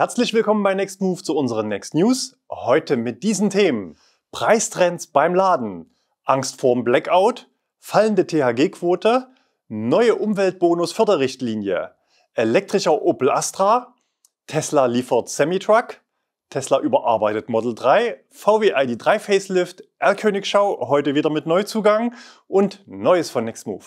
Herzlich willkommen bei Next Move zu unseren Next News. Heute mit diesen Themen: Preistrends beim Laden, Angst vorm Blackout, fallende THG-Quote, neue Umweltbonus-Förderrichtlinie, elektrischer Opel Astra, Tesla liefert Semitruck, Tesla überarbeitet Model 3, VW ID3 Facelift, R-Königschau heute wieder mit Neuzugang und Neues von Next Move.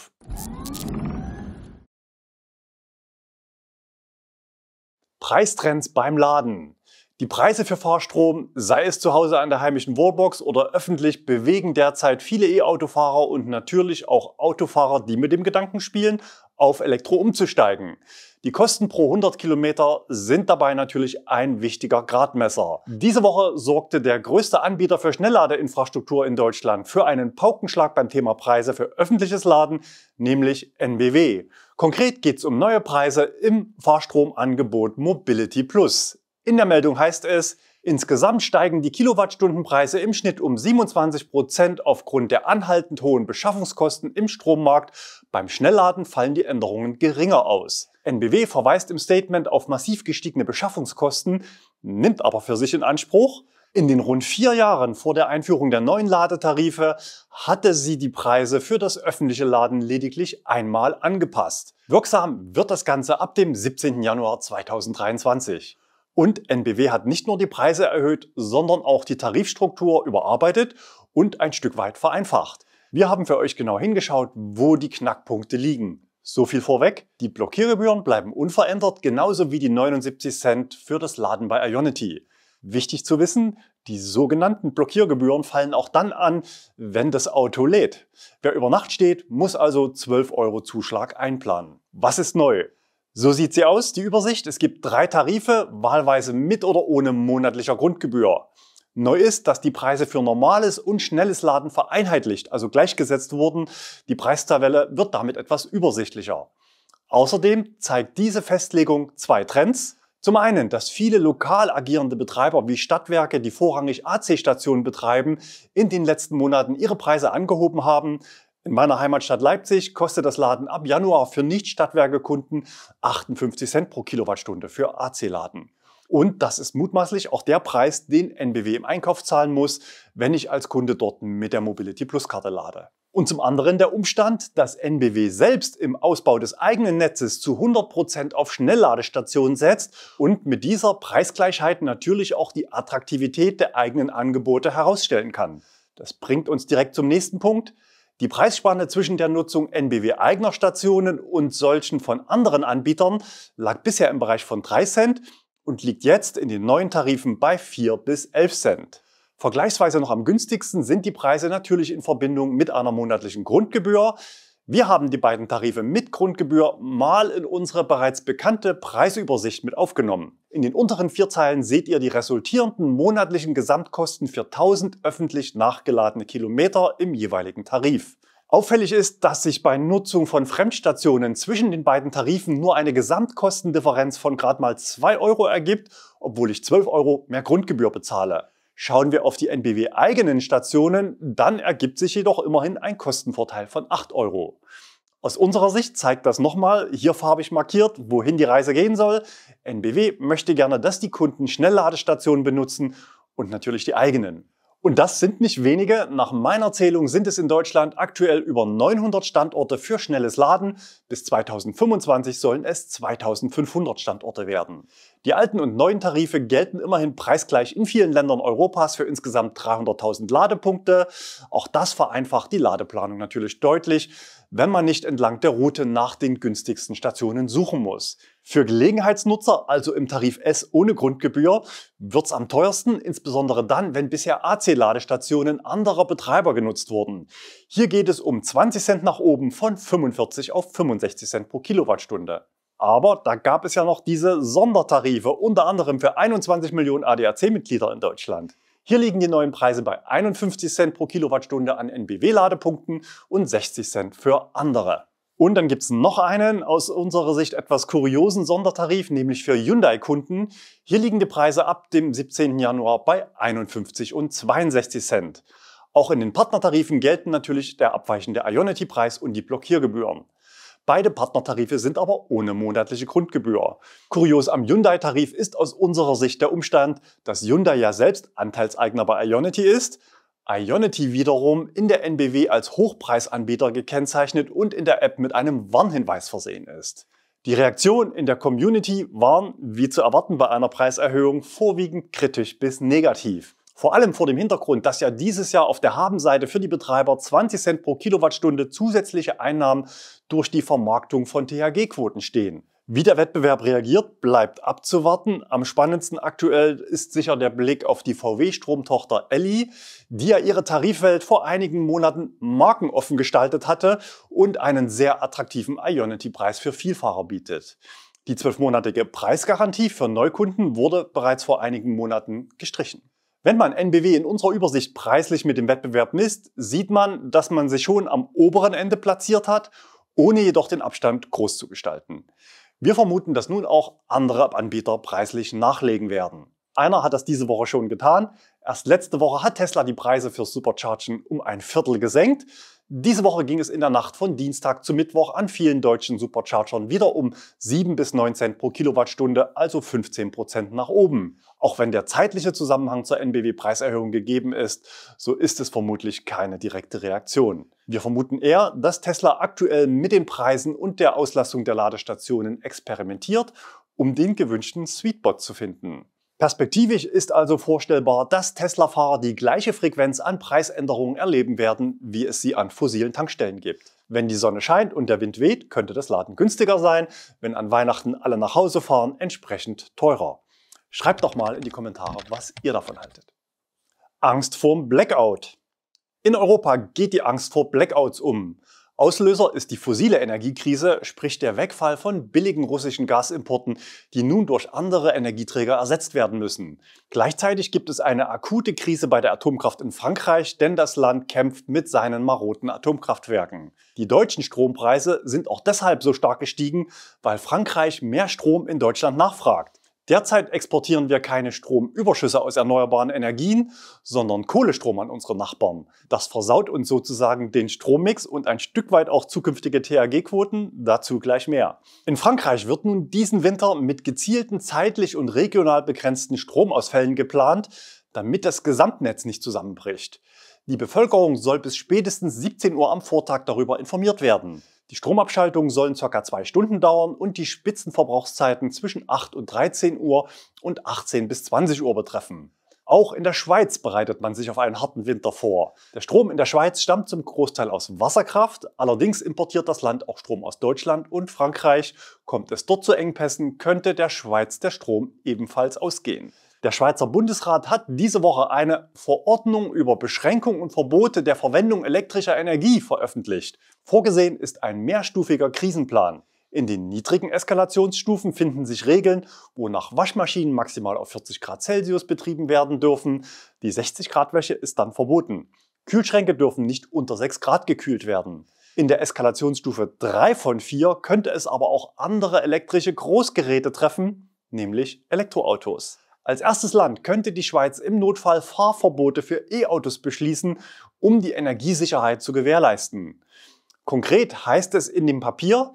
Preistrends beim Laden. Die Preise für Fahrstrom, sei es zu Hause an der heimischen Wallbox oder öffentlich, bewegen derzeit viele E-Autofahrer und natürlich auch Autofahrer, die mit dem Gedanken spielen, auf Elektro umzusteigen. Die Kosten pro 100 Kilometer sind dabei natürlich ein wichtiger Gradmesser. Diese Woche sorgte der größte Anbieter für Schnellladeinfrastruktur in Deutschland für einen Paukenschlag beim Thema Preise für öffentliches Laden, nämlich NBW. Konkret geht es um neue Preise im Fahrstromangebot Mobility Plus. In der Meldung heißt es, insgesamt steigen die Kilowattstundenpreise im Schnitt um 27 Prozent aufgrund der anhaltend hohen Beschaffungskosten im Strommarkt. Beim Schnellladen fallen die Änderungen geringer aus. NBW verweist im Statement auf massiv gestiegene Beschaffungskosten, nimmt aber für sich in Anspruch, in den rund vier Jahren vor der Einführung der neuen Ladetarife hatte sie die Preise für das öffentliche Laden lediglich einmal angepasst. Wirksam wird das Ganze ab dem 17. Januar 2023. Und NBW hat nicht nur die Preise erhöht, sondern auch die Tarifstruktur überarbeitet und ein Stück weit vereinfacht. Wir haben für euch genau hingeschaut, wo die Knackpunkte liegen. So viel vorweg, die Blockiergebühren bleiben unverändert, genauso wie die 79 Cent für das Laden bei Ionity. Wichtig zu wissen, die sogenannten Blockiergebühren fallen auch dann an, wenn das Auto lädt. Wer über Nacht steht, muss also 12 Euro Zuschlag einplanen. Was ist neu? So sieht sie aus, die Übersicht. Es gibt drei Tarife, wahlweise mit oder ohne monatlicher Grundgebühr. Neu ist, dass die Preise für normales und schnelles Laden vereinheitlicht, also gleichgesetzt wurden. Die Preistabelle wird damit etwas übersichtlicher. Außerdem zeigt diese Festlegung zwei Trends. Zum einen, dass viele lokal agierende Betreiber wie Stadtwerke, die vorrangig AC-Stationen betreiben, in den letzten Monaten ihre Preise angehoben haben. In meiner Heimatstadt Leipzig kostet das Laden ab Januar für Nicht-Stadtwerke-Kunden 58 Cent pro Kilowattstunde für AC-Laden. Und das ist mutmaßlich auch der Preis, den NBW im Einkauf zahlen muss, wenn ich als Kunde dort mit der Mobility Plus Karte lade und zum anderen der Umstand, dass NBW selbst im Ausbau des eigenen Netzes zu 100% Prozent auf Schnellladestationen setzt und mit dieser Preisgleichheit natürlich auch die Attraktivität der eigenen Angebote herausstellen kann. Das bringt uns direkt zum nächsten Punkt. Die Preisspanne zwischen der Nutzung NBW-eigener Stationen und solchen von anderen Anbietern lag bisher im Bereich von 3 Cent und liegt jetzt in den neuen Tarifen bei 4 bis 11 Cent. Vergleichsweise noch am günstigsten sind die Preise natürlich in Verbindung mit einer monatlichen Grundgebühr. Wir haben die beiden Tarife mit Grundgebühr mal in unsere bereits bekannte Preisübersicht mit aufgenommen. In den unteren vier Zeilen seht ihr die resultierenden monatlichen Gesamtkosten für 1000 öffentlich nachgeladene Kilometer im jeweiligen Tarif. Auffällig ist, dass sich bei Nutzung von Fremdstationen zwischen den beiden Tarifen nur eine Gesamtkostendifferenz von gerade mal 2 Euro ergibt, obwohl ich 12 Euro mehr Grundgebühr bezahle. Schauen wir auf die NBW-eigenen Stationen, dann ergibt sich jedoch immerhin ein Kostenvorteil von 8 Euro. Aus unserer Sicht zeigt das nochmal, hier farbig markiert, wohin die Reise gehen soll. NBW möchte gerne, dass die Kunden Schnellladestationen benutzen und natürlich die eigenen. Und das sind nicht wenige. Nach meiner Zählung sind es in Deutschland aktuell über 900 Standorte für schnelles Laden. Bis 2025 sollen es 2500 Standorte werden. Die alten und neuen Tarife gelten immerhin preisgleich in vielen Ländern Europas für insgesamt 300.000 Ladepunkte. Auch das vereinfacht die Ladeplanung natürlich deutlich, wenn man nicht entlang der Route nach den günstigsten Stationen suchen muss. Für Gelegenheitsnutzer, also im Tarif S ohne Grundgebühr, wird es am teuersten, insbesondere dann, wenn bisher AC-Ladestationen anderer Betreiber genutzt wurden. Hier geht es um 20 Cent nach oben von 45 auf 65 Cent pro Kilowattstunde. Aber da gab es ja noch diese Sondertarife, unter anderem für 21 Millionen ADAC-Mitglieder in Deutschland. Hier liegen die neuen Preise bei 51 Cent pro Kilowattstunde an NBW-Ladepunkten und 60 Cent für andere. Und dann gibt es noch einen aus unserer Sicht etwas kuriosen Sondertarif, nämlich für Hyundai-Kunden. Hier liegen die Preise ab dem 17. Januar bei 51 und 62 Cent. Auch in den Partnertarifen gelten natürlich der abweichende Ionity-Preis und die Blockiergebühren. Beide Partnertarife sind aber ohne monatliche Grundgebühr. Kurios am Hyundai-Tarif ist aus unserer Sicht der Umstand, dass Hyundai ja selbst Anteilseigner bei Ionity ist. Ionity wiederum in der NBW als Hochpreisanbieter gekennzeichnet und in der App mit einem Warnhinweis versehen ist. Die Reaktionen in der Community waren, wie zu erwarten bei einer Preiserhöhung, vorwiegend kritisch bis negativ. Vor allem vor dem Hintergrund, dass ja dieses Jahr auf der Habenseite für die Betreiber 20 Cent pro Kilowattstunde zusätzliche Einnahmen durch die Vermarktung von THG-Quoten stehen. Wie der Wettbewerb reagiert, bleibt abzuwarten. Am spannendsten aktuell ist sicher der Blick auf die VW-Stromtochter Elli, die ja ihre Tarifwelt vor einigen Monaten markenoffen gestaltet hatte und einen sehr attraktiven Ionity-Preis für Vielfahrer bietet. Die zwölfmonatige Preisgarantie für Neukunden wurde bereits vor einigen Monaten gestrichen. Wenn man NBW in unserer Übersicht preislich mit dem Wettbewerb misst, sieht man, dass man sich schon am oberen Ende platziert hat, ohne jedoch den Abstand groß zu gestalten. Wir vermuten, dass nun auch andere Anbieter preislich nachlegen werden. Einer hat das diese Woche schon getan. Erst letzte Woche hat Tesla die Preise für Superchargen um ein Viertel gesenkt. Diese Woche ging es in der Nacht von Dienstag zu Mittwoch an vielen deutschen Superchargern wieder um 7 bis 9 Cent pro Kilowattstunde, also 15 Prozent nach oben. Auch wenn der zeitliche Zusammenhang zur NBW-Preiserhöhung gegeben ist, so ist es vermutlich keine direkte Reaktion. Wir vermuten eher, dass Tesla aktuell mit den Preisen und der Auslastung der Ladestationen experimentiert, um den gewünschten Sweetbot zu finden. Perspektivisch ist also vorstellbar, dass Tesla-Fahrer die gleiche Frequenz an Preisänderungen erleben werden, wie es sie an fossilen Tankstellen gibt. Wenn die Sonne scheint und der Wind weht, könnte das Laden günstiger sein, wenn an Weihnachten alle nach Hause fahren, entsprechend teurer. Schreibt doch mal in die Kommentare, was ihr davon haltet. Angst vorm Blackout. In Europa geht die Angst vor Blackouts um. Auslöser ist die fossile Energiekrise, sprich der Wegfall von billigen russischen Gasimporten, die nun durch andere Energieträger ersetzt werden müssen. Gleichzeitig gibt es eine akute Krise bei der Atomkraft in Frankreich, denn das Land kämpft mit seinen maroten Atomkraftwerken. Die deutschen Strompreise sind auch deshalb so stark gestiegen, weil Frankreich mehr Strom in Deutschland nachfragt. Derzeit exportieren wir keine Stromüberschüsse aus erneuerbaren Energien, sondern Kohlestrom an unsere Nachbarn. Das versaut uns sozusagen den Strommix und ein Stück weit auch zukünftige THG-Quoten, dazu gleich mehr. In Frankreich wird nun diesen Winter mit gezielten zeitlich und regional begrenzten Stromausfällen geplant, damit das Gesamtnetz nicht zusammenbricht. Die Bevölkerung soll bis spätestens 17 Uhr am Vortag darüber informiert werden. Die Stromabschaltungen sollen ca. zwei Stunden dauern und die Spitzenverbrauchszeiten zwischen 8 und 13 Uhr und 18 bis 20 Uhr betreffen. Auch in der Schweiz bereitet man sich auf einen harten Winter vor. Der Strom in der Schweiz stammt zum Großteil aus Wasserkraft, allerdings importiert das Land auch Strom aus Deutschland und Frankreich. Kommt es dort zu Engpässen, könnte der Schweiz der Strom ebenfalls ausgehen. Der Schweizer Bundesrat hat diese Woche eine Verordnung über Beschränkung und Verbote der Verwendung elektrischer Energie veröffentlicht. Vorgesehen ist ein mehrstufiger Krisenplan. In den niedrigen Eskalationsstufen finden sich Regeln, wonach Waschmaschinen maximal auf 40 Grad Celsius betrieben werden dürfen. Die 60 Grad Wäsche ist dann verboten. Kühlschränke dürfen nicht unter 6 Grad gekühlt werden. In der Eskalationsstufe 3 von 4 könnte es aber auch andere elektrische Großgeräte treffen, nämlich Elektroautos. Als erstes Land könnte die Schweiz im Notfall Fahrverbote für E-Autos beschließen, um die Energiesicherheit zu gewährleisten. Konkret heißt es in dem Papier,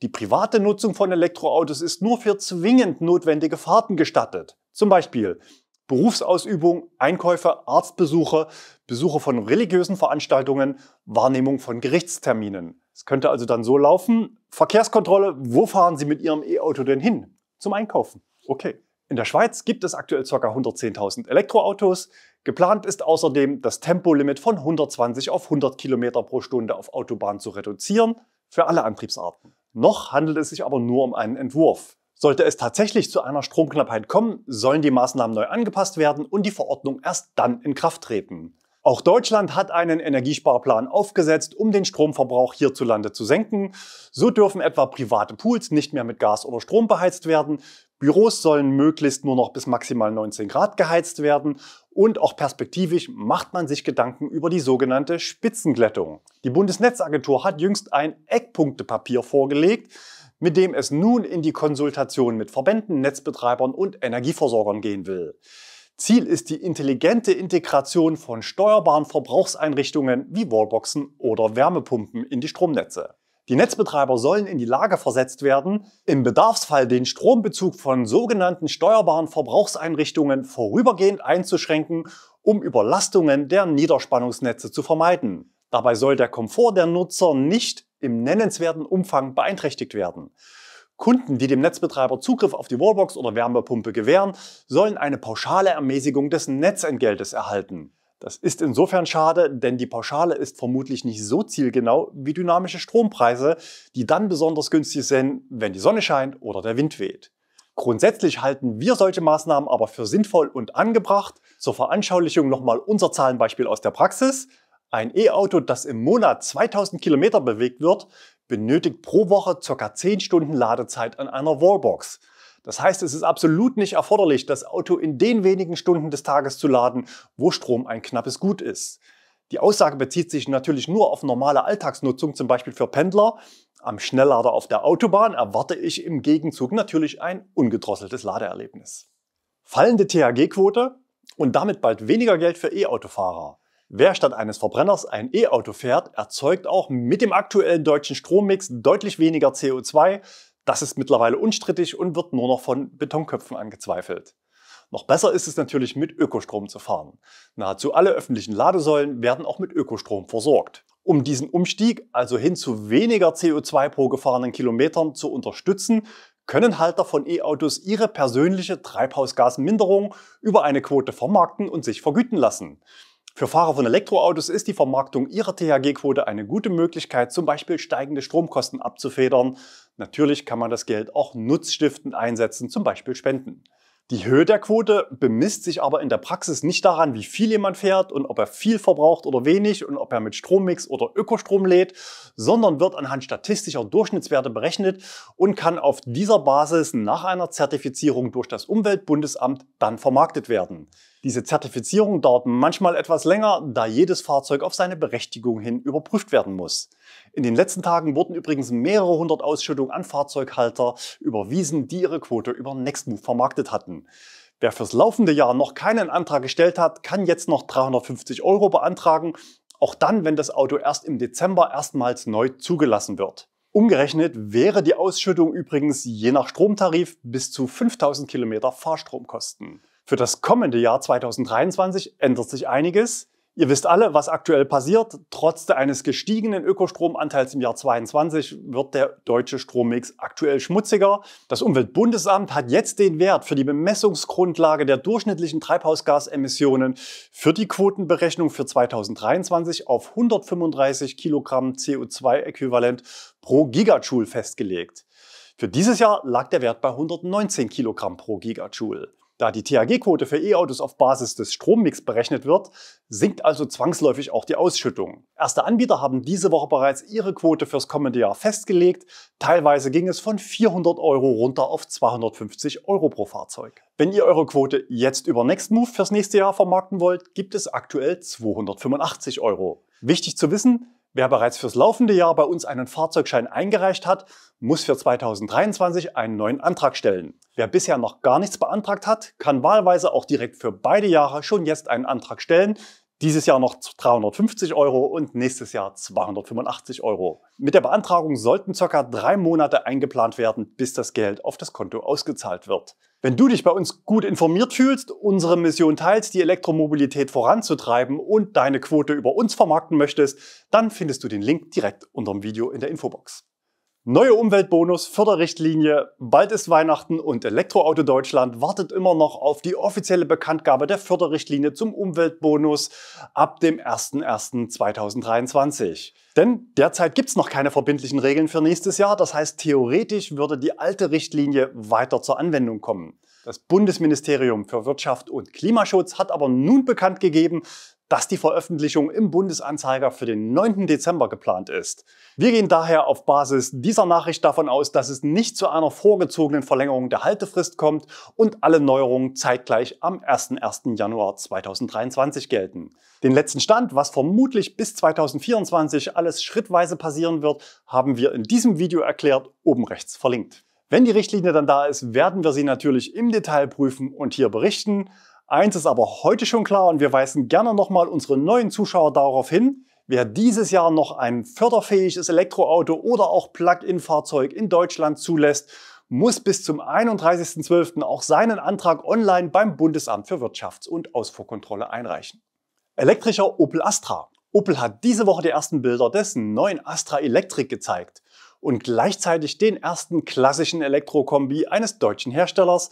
die private Nutzung von Elektroautos ist nur für zwingend notwendige Fahrten gestattet. Zum Beispiel Berufsausübung, Einkäufe, Arztbesuche, Besuche von religiösen Veranstaltungen, Wahrnehmung von Gerichtsterminen. Es könnte also dann so laufen, Verkehrskontrolle, wo fahren Sie mit Ihrem E-Auto denn hin? Zum Einkaufen. Okay. In der Schweiz gibt es aktuell ca. 110.000 Elektroautos. Geplant ist außerdem, das Tempolimit von 120 auf 100 km pro Stunde auf Autobahn zu reduzieren, für alle Antriebsarten. Noch handelt es sich aber nur um einen Entwurf. Sollte es tatsächlich zu einer Stromknappheit kommen, sollen die Maßnahmen neu angepasst werden und die Verordnung erst dann in Kraft treten. Auch Deutschland hat einen Energiesparplan aufgesetzt, um den Stromverbrauch hierzulande zu senken. So dürfen etwa private Pools nicht mehr mit Gas oder Strom beheizt werden. Büros sollen möglichst nur noch bis maximal 19 Grad geheizt werden und auch perspektivisch macht man sich Gedanken über die sogenannte Spitzenglättung. Die Bundesnetzagentur hat jüngst ein Eckpunktepapier vorgelegt, mit dem es nun in die Konsultation mit Verbänden, Netzbetreibern und Energieversorgern gehen will. Ziel ist die intelligente Integration von steuerbaren Verbrauchseinrichtungen wie Wallboxen oder Wärmepumpen in die Stromnetze. Die Netzbetreiber sollen in die Lage versetzt werden, im Bedarfsfall den Strombezug von sogenannten steuerbaren Verbrauchseinrichtungen vorübergehend einzuschränken, um Überlastungen der Niederspannungsnetze zu vermeiden. Dabei soll der Komfort der Nutzer nicht im nennenswerten Umfang beeinträchtigt werden. Kunden, die dem Netzbetreiber Zugriff auf die Wallbox oder Wärmepumpe gewähren, sollen eine pauschale Ermäßigung des Netzentgeltes erhalten. Das ist insofern schade, denn die Pauschale ist vermutlich nicht so zielgenau wie dynamische Strompreise, die dann besonders günstig sind, wenn die Sonne scheint oder der Wind weht. Grundsätzlich halten wir solche Maßnahmen aber für sinnvoll und angebracht. Zur Veranschaulichung nochmal unser Zahlenbeispiel aus der Praxis. Ein E-Auto, das im Monat 2000 Kilometer bewegt wird, benötigt pro Woche ca. 10 Stunden Ladezeit an einer Wallbox. Das heißt, es ist absolut nicht erforderlich, das Auto in den wenigen Stunden des Tages zu laden, wo Strom ein knappes Gut ist. Die Aussage bezieht sich natürlich nur auf normale Alltagsnutzung, zum Beispiel für Pendler. Am Schnelllader auf der Autobahn erwarte ich im Gegenzug natürlich ein ungedrosseltes Ladeerlebnis. Fallende THG-Quote und damit bald weniger Geld für E-Autofahrer. Wer statt eines Verbrenners ein E-Auto fährt, erzeugt auch mit dem aktuellen deutschen Strommix deutlich weniger CO2, das ist mittlerweile unstrittig und wird nur noch von Betonköpfen angezweifelt. Noch besser ist es natürlich, mit Ökostrom zu fahren. Nahezu alle öffentlichen Ladesäulen werden auch mit Ökostrom versorgt. Um diesen Umstieg, also hin zu weniger CO2 pro gefahrenen Kilometern, zu unterstützen, können Halter von E-Autos ihre persönliche Treibhausgasminderung über eine Quote vermarkten und sich vergüten lassen. Für Fahrer von Elektroautos ist die Vermarktung ihrer THG-Quote eine gute Möglichkeit, zum Beispiel steigende Stromkosten abzufedern. Natürlich kann man das Geld auch nutzstiftend einsetzen, zum Beispiel spenden. Die Höhe der Quote bemisst sich aber in der Praxis nicht daran, wie viel jemand fährt und ob er viel verbraucht oder wenig und ob er mit Strommix oder Ökostrom lädt, sondern wird anhand statistischer Durchschnittswerte berechnet und kann auf dieser Basis nach einer Zertifizierung durch das Umweltbundesamt dann vermarktet werden. Diese Zertifizierung dauert manchmal etwas länger, da jedes Fahrzeug auf seine Berechtigung hin überprüft werden muss. In den letzten Tagen wurden übrigens mehrere hundert Ausschüttungen an Fahrzeughalter überwiesen, die ihre Quote über Nextmove vermarktet hatten. Wer fürs laufende Jahr noch keinen Antrag gestellt hat, kann jetzt noch 350 Euro beantragen, auch dann, wenn das Auto erst im Dezember erstmals neu zugelassen wird. Umgerechnet wäre die Ausschüttung übrigens je nach Stromtarif bis zu 5000 Kilometer Fahrstromkosten. Für das kommende Jahr 2023 ändert sich einiges. Ihr wisst alle, was aktuell passiert. Trotz eines gestiegenen Ökostromanteils im Jahr 2022 wird der deutsche Strommix aktuell schmutziger. Das Umweltbundesamt hat jetzt den Wert für die Bemessungsgrundlage der durchschnittlichen Treibhausgasemissionen für die Quotenberechnung für 2023 auf 135 Kilogramm CO2-Äquivalent pro Gigajoule festgelegt. Für dieses Jahr lag der Wert bei 119 Kilogramm pro Gigajoule. Da die THG-Quote für E-Autos auf Basis des Strommix berechnet wird, sinkt also zwangsläufig auch die Ausschüttung. Erste Anbieter haben diese Woche bereits ihre Quote fürs kommende Jahr festgelegt. Teilweise ging es von 400 Euro runter auf 250 Euro pro Fahrzeug. Wenn ihr eure Quote jetzt über Nextmove fürs nächste Jahr vermarkten wollt, gibt es aktuell 285 Euro. Wichtig zu wissen, Wer bereits fürs laufende Jahr bei uns einen Fahrzeugschein eingereicht hat, muss für 2023 einen neuen Antrag stellen. Wer bisher noch gar nichts beantragt hat, kann wahlweise auch direkt für beide Jahre schon jetzt einen Antrag stellen, dieses Jahr noch 350 Euro und nächstes Jahr 285 Euro. Mit der Beantragung sollten ca. drei Monate eingeplant werden, bis das Geld auf das Konto ausgezahlt wird. Wenn du dich bei uns gut informiert fühlst, unsere Mission teilst, die Elektromobilität voranzutreiben und deine Quote über uns vermarkten möchtest, dann findest du den Link direkt unter dem Video in der Infobox. Neue Umweltbonus, Förderrichtlinie, bald ist Weihnachten und Elektroauto Deutschland wartet immer noch auf die offizielle Bekanntgabe der Förderrichtlinie zum Umweltbonus ab dem 01.01.2023. Denn derzeit gibt es noch keine verbindlichen Regeln für nächstes Jahr, das heißt theoretisch würde die alte Richtlinie weiter zur Anwendung kommen. Das Bundesministerium für Wirtschaft und Klimaschutz hat aber nun bekannt gegeben, dass die Veröffentlichung im Bundesanzeiger für den 9. Dezember geplant ist. Wir gehen daher auf Basis dieser Nachricht davon aus, dass es nicht zu einer vorgezogenen Verlängerung der Haltefrist kommt und alle Neuerungen zeitgleich am 1.1. Januar 2023 gelten. Den letzten Stand, was vermutlich bis 2024 alles schrittweise passieren wird, haben wir in diesem Video erklärt, oben rechts verlinkt. Wenn die Richtlinie dann da ist, werden wir sie natürlich im Detail prüfen und hier berichten. Eins ist aber heute schon klar und wir weisen gerne nochmal unsere neuen Zuschauer darauf hin, wer dieses Jahr noch ein förderfähiges Elektroauto oder auch Plug-in-Fahrzeug in Deutschland zulässt, muss bis zum 31.12. auch seinen Antrag online beim Bundesamt für Wirtschafts- und Ausfuhrkontrolle einreichen. Elektrischer Opel Astra. Opel hat diese Woche die ersten Bilder des neuen Astra Electric gezeigt und gleichzeitig den ersten klassischen Elektrokombi eines deutschen Herstellers,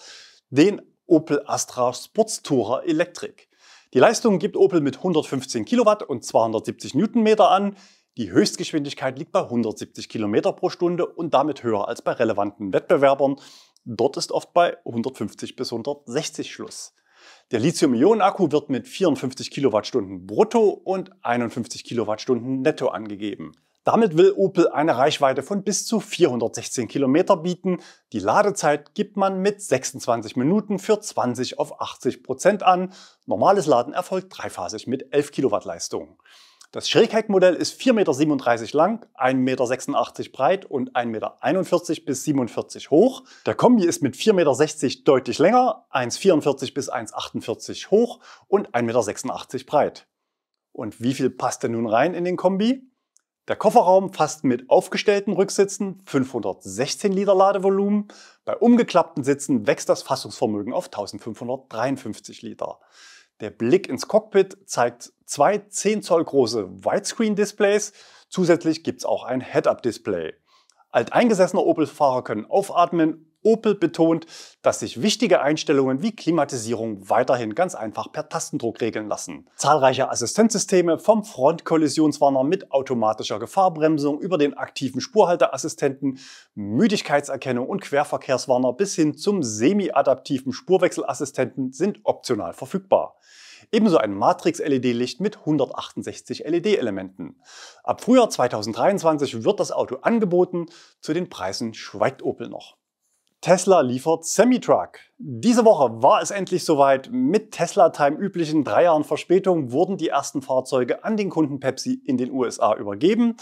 den Opel Astra Sportstourer Elektrik. Die Leistung gibt Opel mit 115 Kilowatt und 270 Newtonmeter an. Die Höchstgeschwindigkeit liegt bei 170 Kilometer pro Stunde und damit höher als bei relevanten Wettbewerbern. Dort ist oft bei 150 bis 160 Schluss. Der Lithium-Ionen-Akku wird mit 54 Kilowattstunden brutto und 51 Kilowattstunden netto angegeben. Damit will Opel eine Reichweite von bis zu 416 Kilometer bieten. Die Ladezeit gibt man mit 26 Minuten für 20 auf 80 Prozent an. Normales Laden erfolgt dreiphasig mit 11 Kilowatt Leistung. Das Schrägheckmodell ist 4,37 Meter lang, 1,86 Meter breit und 1,41 Meter bis 47 hoch. Der Kombi ist mit 4,60 Meter deutlich länger, 1,44 bis 1,48 hoch und 1,86 Meter breit. Und wie viel passt denn nun rein in den Kombi? Der Kofferraum fasst mit aufgestellten Rücksitzen 516 Liter Ladevolumen. Bei umgeklappten Sitzen wächst das Fassungsvermögen auf 1553 Liter. Der Blick ins Cockpit zeigt zwei 10 Zoll große Widescreen-Displays. Zusätzlich gibt es auch ein Head-Up-Display. Alteingesessene Opel-Fahrer können aufatmen Opel betont, dass sich wichtige Einstellungen wie Klimatisierung weiterhin ganz einfach per Tastendruck regeln lassen. Zahlreiche Assistenzsysteme vom Frontkollisionswarner mit automatischer Gefahrbremsung über den aktiven Spurhalteassistenten, Müdigkeitserkennung und Querverkehrswarner bis hin zum semi-adaptiven Spurwechselassistenten sind optional verfügbar. Ebenso ein Matrix-LED-Licht mit 168 LED-Elementen. Ab Frühjahr 2023 wird das Auto angeboten, zu den Preisen schweigt Opel noch. Tesla liefert Semitruck. Diese Woche war es endlich soweit. Mit Tesla-Time üblichen drei Jahren Verspätung wurden die ersten Fahrzeuge an den Kunden Pepsi in den USA übergeben.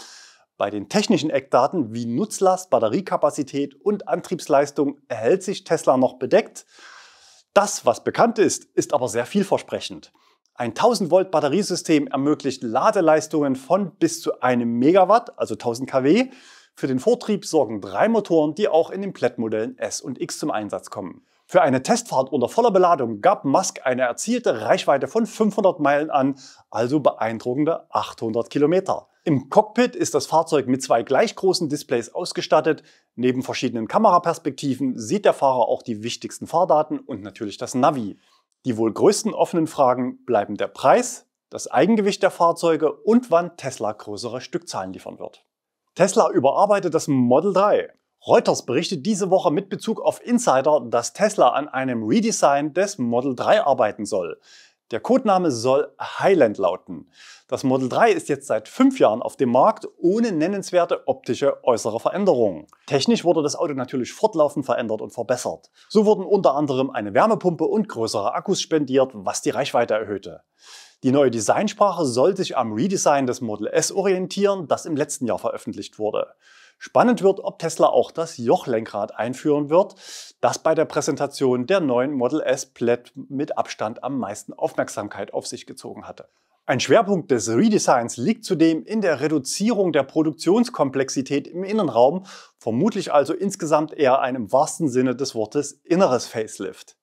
Bei den technischen Eckdaten wie Nutzlast, Batteriekapazität und Antriebsleistung erhält sich Tesla noch bedeckt. Das, was bekannt ist, ist aber sehr vielversprechend. Ein 1000 Volt Batteriesystem ermöglicht Ladeleistungen von bis zu einem Megawatt, also 1000 kW. Für den Vortrieb sorgen drei Motoren, die auch in den plaid S und X zum Einsatz kommen. Für eine Testfahrt unter voller Beladung gab Musk eine erzielte Reichweite von 500 Meilen an, also beeindruckende 800 Kilometer. Im Cockpit ist das Fahrzeug mit zwei gleich großen Displays ausgestattet. Neben verschiedenen Kameraperspektiven sieht der Fahrer auch die wichtigsten Fahrdaten und natürlich das Navi. Die wohl größten offenen Fragen bleiben der Preis, das Eigengewicht der Fahrzeuge und wann Tesla größere Stückzahlen liefern wird. Tesla überarbeitet das Model 3. Reuters berichtet diese Woche mit Bezug auf Insider, dass Tesla an einem Redesign des Model 3 arbeiten soll. Der Codename soll Highland lauten. Das Model 3 ist jetzt seit fünf Jahren auf dem Markt ohne nennenswerte optische äußere Veränderungen. Technisch wurde das Auto natürlich fortlaufend verändert und verbessert. So wurden unter anderem eine Wärmepumpe und größere Akkus spendiert, was die Reichweite erhöhte. Die neue Designsprache soll sich am Redesign des Model S orientieren, das im letzten Jahr veröffentlicht wurde. Spannend wird, ob Tesla auch das Jochlenkrad einführen wird, das bei der Präsentation der neuen Model S Plaid mit Abstand am meisten Aufmerksamkeit auf sich gezogen hatte. Ein Schwerpunkt des Redesigns liegt zudem in der Reduzierung der Produktionskomplexität im Innenraum, vermutlich also insgesamt eher einem wahrsten Sinne des Wortes inneres Facelift.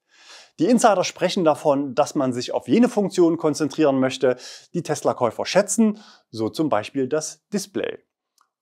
Die Insider sprechen davon, dass man sich auf jene Funktionen konzentrieren möchte, die Tesla-Käufer schätzen, so zum Beispiel das Display.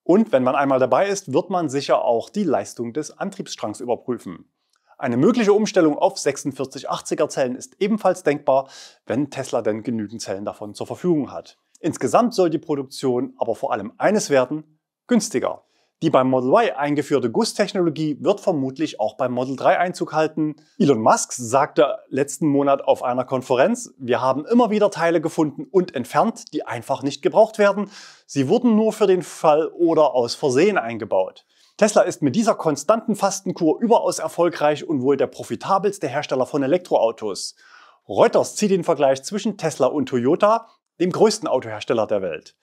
Und wenn man einmal dabei ist, wird man sicher auch die Leistung des Antriebsstrangs überprüfen. Eine mögliche Umstellung auf 4680er Zellen ist ebenfalls denkbar, wenn Tesla denn genügend Zellen davon zur Verfügung hat. Insgesamt soll die Produktion aber vor allem eines werden, günstiger. Die beim Model Y eingeführte Gusstechnologie wird vermutlich auch beim Model 3 Einzug halten. Elon Musk sagte letzten Monat auf einer Konferenz, wir haben immer wieder Teile gefunden und entfernt, die einfach nicht gebraucht werden. Sie wurden nur für den Fall oder aus Versehen eingebaut. Tesla ist mit dieser konstanten Fastenkur überaus erfolgreich und wohl der profitabelste Hersteller von Elektroautos. Reuters zieht den Vergleich zwischen Tesla und Toyota, dem größten Autohersteller der Welt.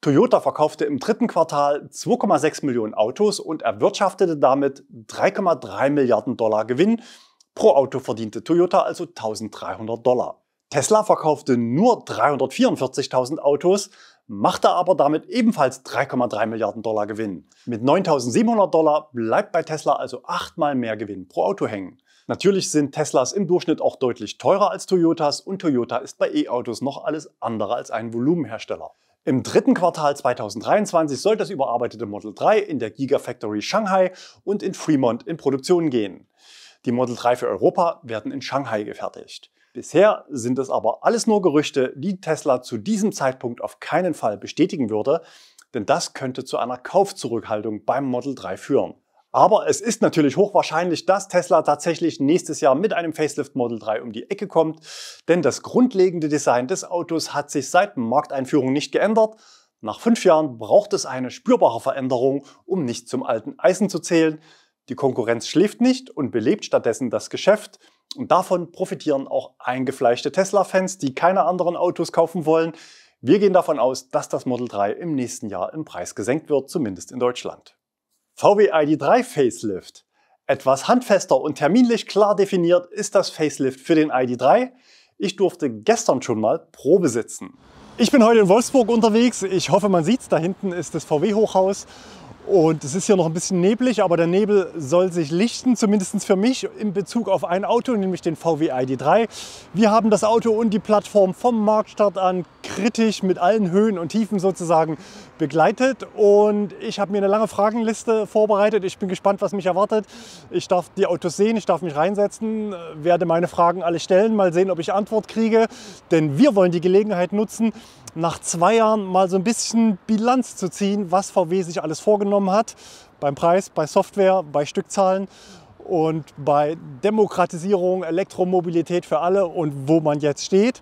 Toyota verkaufte im dritten Quartal 2,6 Millionen Autos und erwirtschaftete damit 3,3 Milliarden Dollar Gewinn. Pro Auto verdiente Toyota also 1300 Dollar. Tesla verkaufte nur 344.000 Autos, machte aber damit ebenfalls 3,3 Milliarden Dollar Gewinn. Mit 9.700 Dollar bleibt bei Tesla also achtmal mehr Gewinn pro Auto hängen. Natürlich sind Teslas im Durchschnitt auch deutlich teurer als Toyotas und Toyota ist bei E-Autos noch alles andere als ein Volumenhersteller. Im dritten Quartal 2023 soll das überarbeitete Model 3 in der Gigafactory Shanghai und in Fremont in Produktion gehen. Die Model 3 für Europa werden in Shanghai gefertigt. Bisher sind es aber alles nur Gerüchte, die Tesla zu diesem Zeitpunkt auf keinen Fall bestätigen würde, denn das könnte zu einer Kaufzurückhaltung beim Model 3 führen. Aber es ist natürlich hochwahrscheinlich, dass Tesla tatsächlich nächstes Jahr mit einem Facelift Model 3 um die Ecke kommt, denn das grundlegende Design des Autos hat sich seit Markteinführung nicht geändert. Nach fünf Jahren braucht es eine spürbare Veränderung, um nicht zum alten Eisen zu zählen. Die Konkurrenz schläft nicht und belebt stattdessen das Geschäft. Und davon profitieren auch eingefleischte Tesla-Fans, die keine anderen Autos kaufen wollen. Wir gehen davon aus, dass das Model 3 im nächsten Jahr im Preis gesenkt wird, zumindest in Deutschland. VW ID3 Facelift. Etwas handfester und terminlich klar definiert ist das Facelift für den ID3. Ich durfte gestern schon mal Probe sitzen. Ich bin heute in Wolfsburg unterwegs. Ich hoffe, man sieht es. Da hinten ist das VW Hochhaus. Und es ist hier noch ein bisschen neblig, aber der Nebel soll sich lichten, zumindest für mich in Bezug auf ein Auto, nämlich den VW ID3. Wir haben das Auto und die Plattform vom Marktstart an kritisch mit allen Höhen und Tiefen sozusagen begleitet. Und ich habe mir eine lange Fragenliste vorbereitet. Ich bin gespannt, was mich erwartet. Ich darf die Autos sehen, ich darf mich reinsetzen, werde meine Fragen alle stellen, mal sehen, ob ich Antwort kriege. Denn wir wollen die Gelegenheit nutzen, nach zwei Jahren mal so ein bisschen Bilanz zu ziehen, was VW sich alles vorgenommen hat. Beim Preis, bei Software, bei Stückzahlen und bei Demokratisierung, Elektromobilität für alle und wo man jetzt steht.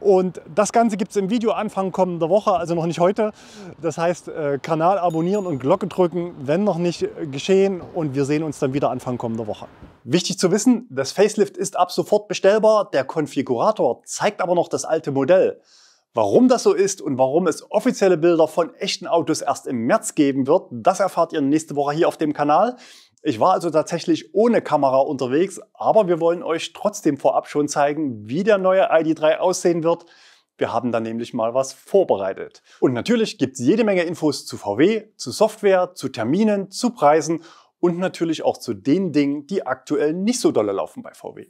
Und das Ganze gibt es im Video Anfang kommender Woche, also noch nicht heute. Das heißt, äh, Kanal abonnieren und Glocke drücken, wenn noch nicht äh, geschehen. Und wir sehen uns dann wieder Anfang kommender Woche. Wichtig zu wissen, das Facelift ist ab sofort bestellbar. Der Konfigurator zeigt aber noch das alte Modell. Warum das so ist und warum es offizielle Bilder von echten Autos erst im März geben wird, das erfahrt ihr nächste Woche hier auf dem Kanal. Ich war also tatsächlich ohne Kamera unterwegs, aber wir wollen euch trotzdem vorab schon zeigen, wie der neue ID.3 aussehen wird. Wir haben da nämlich mal was vorbereitet. Und natürlich gibt es jede Menge Infos zu VW, zu Software, zu Terminen, zu Preisen und natürlich auch zu den Dingen, die aktuell nicht so dolle laufen bei VW.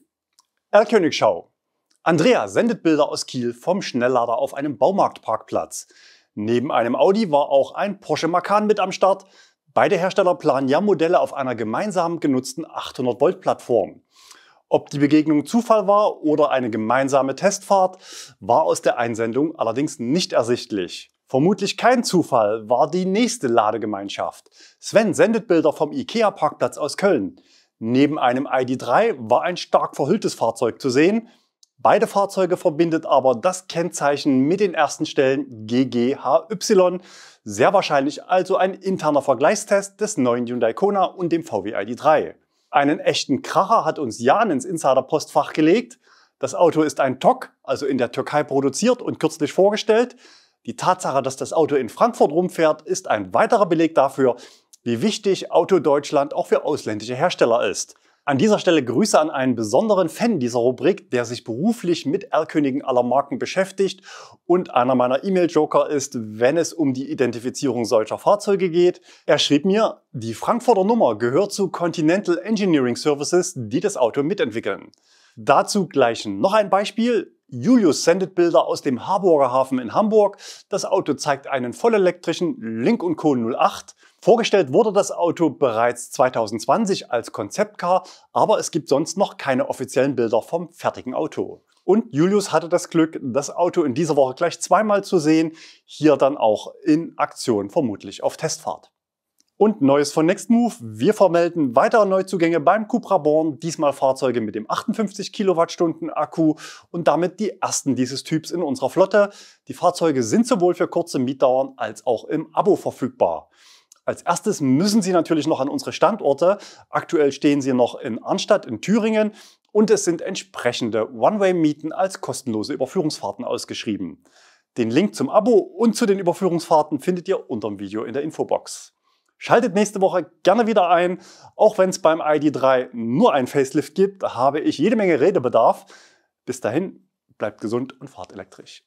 Erlkönigschau, Andrea sendet Bilder aus Kiel vom Schnelllader auf einem Baumarktparkplatz. Neben einem Audi war auch ein Porsche Macan mit am Start. Beide Hersteller planen ja Modelle auf einer gemeinsam genutzten 800-Volt-Plattform. Ob die Begegnung Zufall war oder eine gemeinsame Testfahrt, war aus der Einsendung allerdings nicht ersichtlich. Vermutlich kein Zufall war die nächste Ladegemeinschaft. Sven sendet Bilder vom IKEA-Parkplatz aus Köln. Neben einem ID.3 war ein stark verhülltes Fahrzeug zu sehen, Beide Fahrzeuge verbindet aber das Kennzeichen mit den ersten Stellen GGHY. Sehr wahrscheinlich also ein interner Vergleichstest des neuen Hyundai Kona und dem VW ID3. Einen echten Kracher hat uns Jan ins Insider-Postfach gelegt. Das Auto ist ein TOC, also in der Türkei produziert und kürzlich vorgestellt. Die Tatsache, dass das Auto in Frankfurt rumfährt, ist ein weiterer Beleg dafür, wie wichtig Auto Deutschland auch für ausländische Hersteller ist. An dieser Stelle Grüße an einen besonderen Fan dieser Rubrik, der sich beruflich mit Erlkönigen aller Marken beschäftigt und einer meiner E-Mail-Joker ist, wenn es um die Identifizierung solcher Fahrzeuge geht. Er schrieb mir, die Frankfurter Nummer gehört zu Continental Engineering Services, die das Auto mitentwickeln. Dazu gleich noch ein Beispiel. Julius sendet Bilder aus dem Harburger Hafen in Hamburg. Das Auto zeigt einen vollelektrischen Link Co. 08 Vorgestellt wurde das Auto bereits 2020 als Konzeptcar, aber es gibt sonst noch keine offiziellen Bilder vom fertigen Auto. Und Julius hatte das Glück, das Auto in dieser Woche gleich zweimal zu sehen, hier dann auch in Aktion vermutlich auf Testfahrt. Und Neues von Nextmove. Wir vermelden weitere Neuzugänge beim Cupra Born. Diesmal Fahrzeuge mit dem 58 Kilowattstunden Akku und damit die ersten dieses Typs in unserer Flotte. Die Fahrzeuge sind sowohl für kurze Mietdauern als auch im Abo verfügbar. Als erstes müssen Sie natürlich noch an unsere Standorte. Aktuell stehen Sie noch in Arnstadt in Thüringen und es sind entsprechende One-Way-Mieten als kostenlose Überführungsfahrten ausgeschrieben. Den Link zum Abo und zu den Überführungsfahrten findet ihr unter dem Video in der Infobox. Schaltet nächste Woche gerne wieder ein. Auch wenn es beim ID3 nur ein Facelift gibt, habe ich jede Menge Redebedarf. Bis dahin, bleibt gesund und fahrt elektrisch.